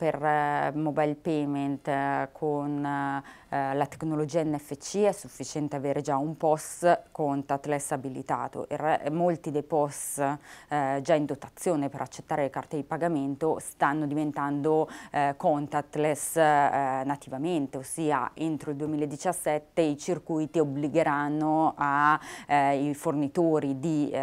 per eh, mobile payment eh, con eh, la tecnologia NFC è sufficiente avere già un POS contactless abilitato. molti dei POS già in dotazione per accettare le carte di pagamento stanno diventando contactless nativamente, ossia entro il 2017 i circuiti obbligheranno ai fornitori di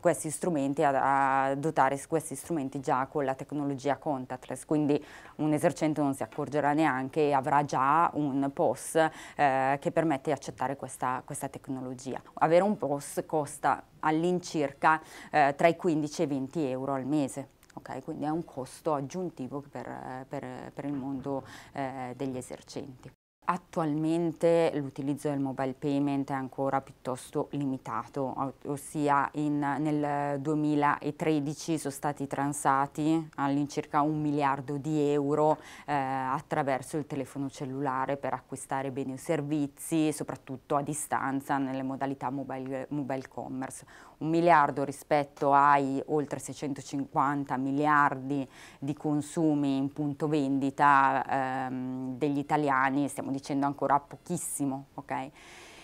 questi strumenti a, dotare questi strumenti già con la tecnologia contactless. Quindi quindi un esercente non si accorgerà neanche e avrà già un POS eh, che permette di accettare questa, questa, tecnologia. Avere un POS costa all'incirca eh, tra i 15 e i 20 euro al mese. Okay? quindi è un costo aggiuntivo per, per, per il mondo eh, degli esercenti. Attualmente l'utilizzo del mobile payment è ancora piuttosto limitato, ossia in, nel 2013 sono stati transati all'incirca un miliardo di euro eh, attraverso il telefono cellulare per acquistare beni o servizi, soprattutto a distanza nelle modalità mobile, mobile commerce. Un miliardo rispetto ai oltre 650 miliardi di consumi in punto vendita ehm, degli italiani, stiamo dicendo dicendo ancora pochissimo, ok?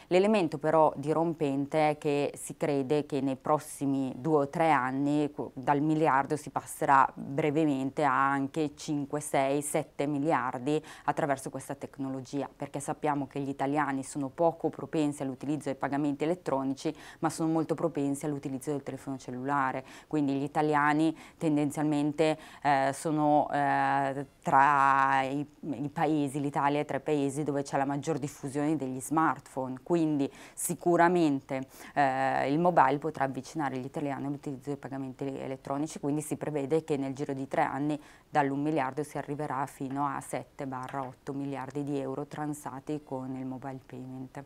L'elemento però dirompente è che si crede che nei prossimi due o tre anni dal miliardo si passerà brevemente a anche 5, 6, 7 miliardi attraverso questa tecnologia, perché sappiamo che gli italiani sono poco propensi all'utilizzo dei pagamenti elettronici, ma sono molto propensi all'utilizzo del telefono cellulare, quindi gli italiani tendenzialmente eh, sono eh, tra i, i paesi, l'Italia è tra i paesi dove c'è la maggior diffusione degli smartphone, quindi quindi sicuramente eh, il mobile potrà avvicinare gli italiani all'utilizzo dei pagamenti elettronici, quindi si prevede che nel giro di tre anni dall'1 miliardo si arriverà fino a 7-8 miliardi di euro transati con il mobile payment.